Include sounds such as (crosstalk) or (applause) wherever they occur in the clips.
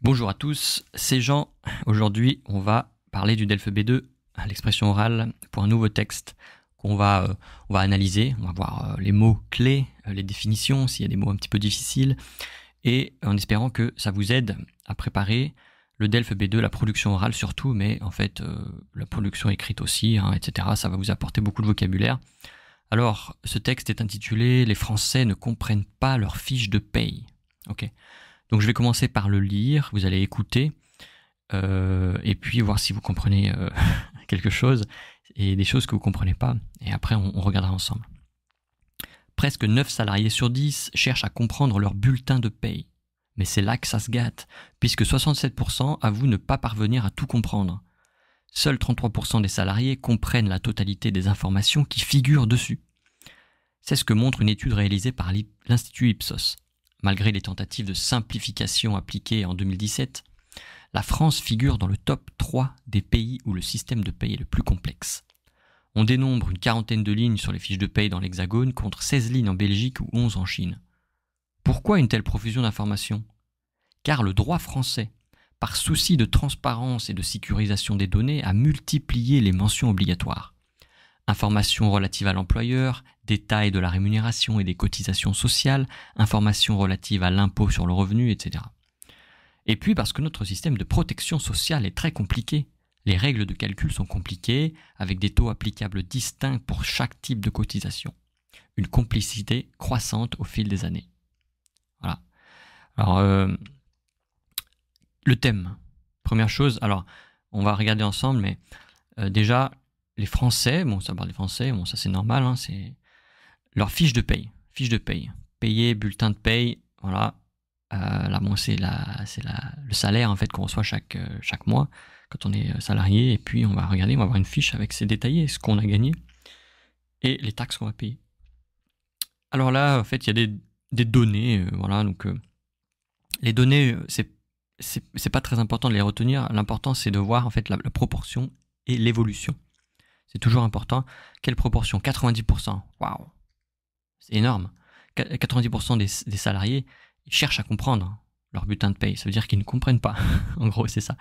Bonjour à tous, c'est Jean. Aujourd'hui, on va parler du DELF B2, l'expression orale, pour un nouveau texte qu'on va, euh, va analyser. On va voir euh, les mots clés, euh, les définitions, s'il y a des mots un petit peu difficiles, et en espérant que ça vous aide à préparer le DELF B2, la production orale surtout, mais en fait, la production écrite aussi, hein, etc. Ça va vous apporter beaucoup de vocabulaire. Alors, ce texte est intitulé Les Français ne comprennent pas leurs fiches de paye. Ok. Donc je vais commencer par le lire, vous allez écouter, euh, et puis voir si vous comprenez euh, (laughs) quelque chose et des choses que vous ne comprenez pas, et après on, on, regardera ensemble. Presque 9 salariés sur 10 cherchent à comprendre leur bulletin de paye. Mais c'est là que ça se gâte, puisque 67% avouent ne pas parvenir à tout comprendre. Seuls 33% des salariés comprennent la totalité des informations qui figurent dessus. C'est ce que montre une étude réalisée par l'Institut Ipsos. Malgré les tentatives de simplification appliquées en 2017, la France figure dans le top 3 des pays où le système de paye est le plus complexe. On dénombre une quarantaine de lignes sur les fiches de paye dans l'Hexagone contre 16 lignes en Belgique ou 11 en Chine. Pourquoi une telle profusion d'informations Car le droit français, par souci de transparence et de sécurisation des données, a multiplié les mentions obligatoires informations relatives à l'employeur, détails de la rémunération et des cotisations sociales, informations relatives à l'impôt sur le revenu, etc. Et puis parce que notre système de protection sociale est très compliqué. Les règles de calcul sont compliquées, avec des taux applicables distincts pour chaque type de cotisation. Une complicité croissante au fil des années. Voilà. Alors, euh, le thème. Première chose, alors, on va regarder ensemble, mais euh, déjà, les Français, bon, ça parle des Français, bon, ça c'est normal, hein, c'est leur fiche de paye, fiche de paye, payer, bulletin de paye, voilà. Euh, là, c'est la, c'est le salaire en fait qu'on reçoit chaque euh, chaque mois quand on est euh, salarié, et puis on va regarder, on va avoir une fiche avec ses détaillés, ce qu'on a gagné et les taxes qu'on va payer. Alors là, en fait, il y a des, données, voilà, donc les données, c'est c'est pas très important de les retenir. L'important, c'est de voir en fait la proportion et l'évolution c'est toujours important. Quelle proportion 90%. Waouh C'est énorme. 90% des, salariés ils cherchent à comprendre hein, leur butin de paye. Ça veut dire qu'ils ne comprennent pas. (laughs) en gros, c'est ça.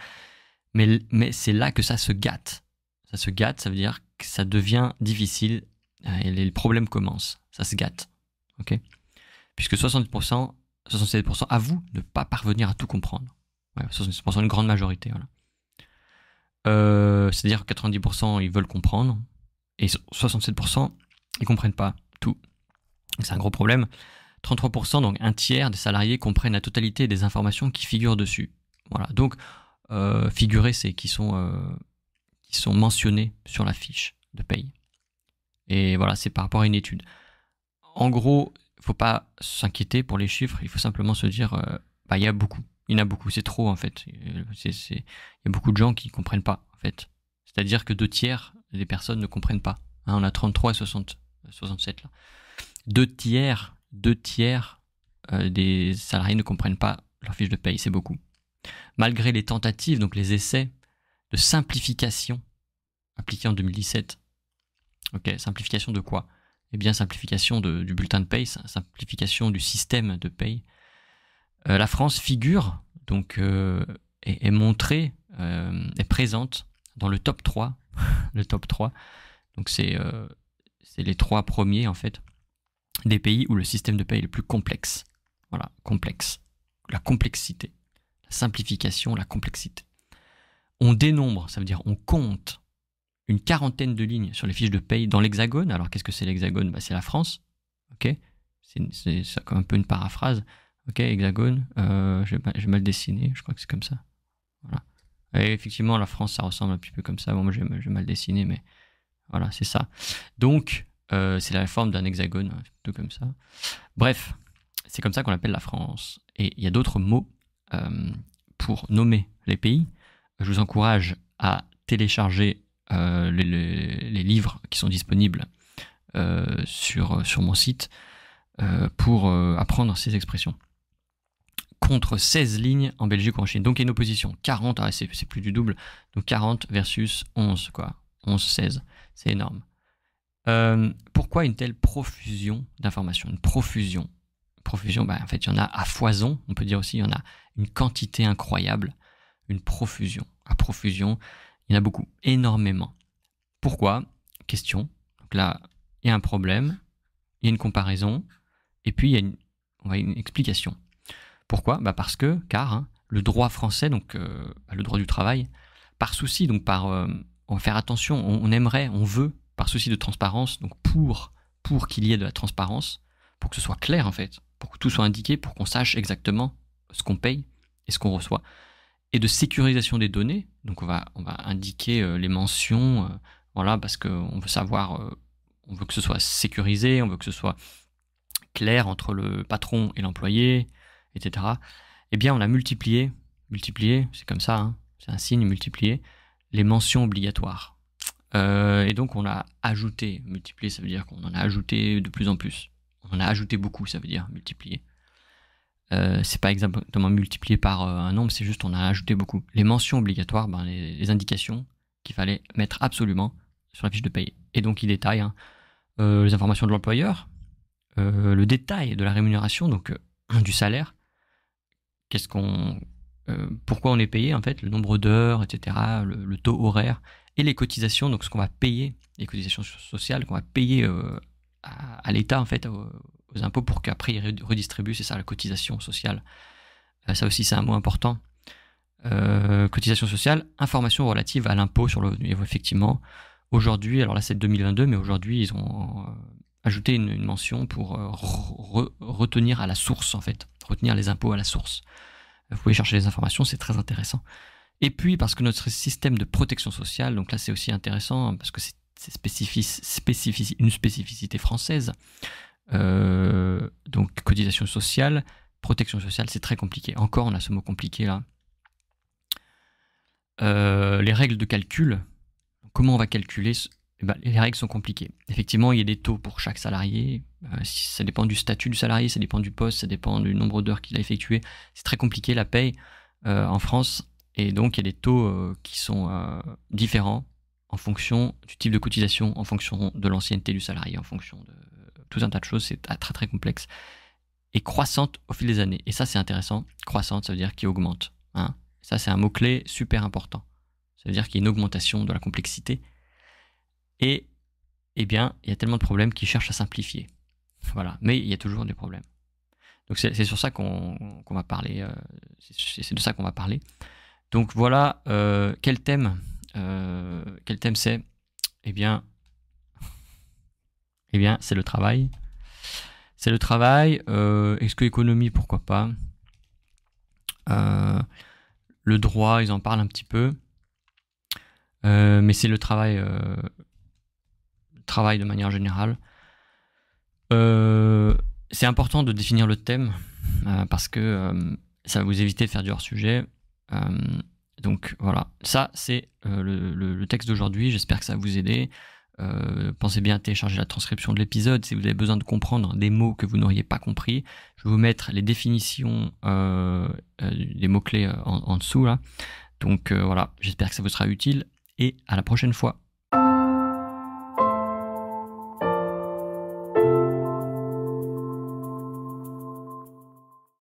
Mais, mais c'est là que ça se gâte. Ça se gâte, ça veut dire que ça devient difficile euh, et les problèmes commencent. Ça se gâte. OK Puisque 70%, 67% avouent ne pas parvenir à tout comprendre. Ouais, 67%, une grande majorité. Voilà. Euh, c'est-à-dire 90% ils veulent comprendre et 67% ils comprennent pas tout. C'est un gros problème. 33%, donc un tiers des salariés comprennent la totalité des informations qui figurent dessus. Voilà. Donc, euh, figurer, c'est qui sont, euh, mentionnés sur la fiche de paye. Et voilà, c'est par rapport à une étude. En gros, il faut pas s'inquiéter pour les chiffres, il faut simplement se dire, bah, il y a beaucoup. Il y en a beaucoup, c'est trop en fait. Il y a beaucoup de gens qui comprennent pas en fait. C'est-à-dire que deux tiers des personnes ne comprennent pas. Hein, on a 33 et 67 là. Deux tiers, deux tiers euh, des salariés ne comprennent pas leur fiche de paye, c'est beaucoup. Malgré les tentatives, donc les essais de simplification appliqués en 2017. Ok, simplification de quoi Eh bien, simplification du bulletin de paye, simplification du système de paye, euh, la France figure, donc euh, est, montrée, euh, est présente dans le top 3. (laughs) le top 3. Donc c'est les trois premiers en fait des pays où le système de paie est le plus complexe. Voilà, complexe. La complexité. La simplification, la complexité. On dénombre, ça veut dire on compte une quarantaine de lignes sur les fiches de paye dans l'hexagone. Alors qu'est-ce que c'est l'hexagone bah, C'est la France. ok c'est un peu une paraphrase. Ok, hexagone. Euh, j'ai mal dessiné, je crois que c'est comme ça. Voilà. effectivement, la France, ça ressemble un petit peu comme ça. Bon, moi, j'ai mal dessiné, mais voilà, c'est ça. Donc, euh, c'est la forme d'un hexagone, plutôt hein, comme ça. Bref, c'est comme ça qu'on appelle la France. Et il y a d'autres mots euh, pour nommer les pays. Je vous encourage à télécharger les, les, livres qui sont disponibles sur, sur mon site pour apprendre ces expressions contre 16 lignes en Belgique ou en Chine. Donc il y a une opposition. 40, ah, c'est plus du double. Donc 40 versus 11, quoi. 11, 16. C'est énorme. Euh, pourquoi une telle profusion d'informations Une profusion. profusion, bah, en fait, il y en a à foison. On peut dire aussi, il y en a une quantité incroyable. Une profusion. À profusion, il y en a beaucoup. Énormément. Pourquoi Question. Donc là, il y a un problème. Il y a une comparaison. Et puis, il y a une, on va, une explication. Pourquoi bah, Parce que, car hein, le droit français, donc euh, bah, le droit du travail, par souci, donc par euh, on va faire attention, on, aimerait, on veut, par souci de transparence, donc pour, pour qu'il y ait de la transparence, pour que ce soit clair en fait, pour que tout soit indiqué, pour qu'on sache exactement ce qu'on paye et ce qu'on reçoit, et de sécurisation des données, donc on va, on va indiquer euh, les mentions, voilà, parce qu'on veut savoir, on veut que ce soit sécurisé, on veut que ce soit clair entre le patron et l'employé, etc., eh bien, on a multiplié, multiplié, c'est comme ça, hein, c'est un signe, multiplié, les mentions obligatoires. Euh, et donc, on a ajouté, multiplié, ça veut dire qu'on en a ajouté de plus en plus. On en a ajouté beaucoup, ça veut dire multiplié. Euh, c'est pas exactement multiplié par euh, un nombre, c'est juste on a ajouté beaucoup. Les mentions obligatoires, ben, les, indications qu'il fallait mettre absolument sur la fiche de paye. Et donc, il détaille hein, les informations de l'employeur, le détail de la rémunération, donc du salaire, qu'est-ce qu'on, euh, pourquoi on est payé en fait, le nombre d'heures, etc., le, taux horaire et les cotisations, donc ce qu'on va payer, les cotisations sociales qu'on va payer euh, à, l'État en fait, aux, impôts pour qu'après ils redistribuent, c'est ça la cotisation sociale. Euh, ça aussi c'est un mot important. cotisation sociale, information relative à l'impôt sur le revenu. Effectivement, aujourd'hui, alors là c'est 2022, mais aujourd'hui ils ont ajouter une, mention pour euh, retenir à la source, en fait, retenir les impôts à la source. Euh, vous pouvez chercher les informations, c'est très intéressant. Et puis, parce que notre système de protection sociale, donc là c'est aussi intéressant, hein, parce que c'est une spécificité française, euh, donc cotisation sociale, protection sociale, c'est très compliqué. Encore, on a ce mot compliqué là. les règles de calcul, comment on va calculer eh ben, les règles sont compliquées. Effectivement, il y a des taux pour chaque salarié. Euh, ça dépend du statut du salarié, ça dépend du poste, ça dépend du nombre d'heures qu'il a effectué. C'est très compliqué la paye euh, en France. Et donc, il y a des taux euh, qui sont différents en fonction du type de cotisation, en fonction de l'ancienneté du salarié, en fonction de tout un tas de choses. C'est très très complexe. Et croissante au fil des années. Et ça, c'est intéressant. Croissante, ça veut dire qu'il augmente. Hein. Ça, c'est un mot-clé super important. Ça veut dire qu'il y a une augmentation de la complexité et eh bien, il y a tellement de problèmes qu'ils cherchent à simplifier. Voilà, mais il y a toujours des problèmes. Donc c'est sur ça qu'on va parler. Euh, c'est de ça qu'on va parler. Donc voilà, euh, quel thème euh, Quel thème c'est Eh bien, (laughs) eh bien, c'est le travail. C'est le travail. Est-ce que l'économie, pourquoi pas Le droit, ils en parlent un petit peu. mais c'est le travail travail de manière générale. Euh, c'est important de définir le thème euh, parce que euh, ça va vous éviter de faire du hors-sujet. donc voilà, ça c'est le, texte d'aujourd'hui. J'espère que ça va vous aider. pensez bien à télécharger la transcription de l'épisode si vous avez besoin de comprendre des mots que vous n'auriez pas compris. Je vais vous mettre les définitions des mots-clés en, en, dessous là. Donc voilà, j'espère que ça vous sera utile et à la prochaine fois.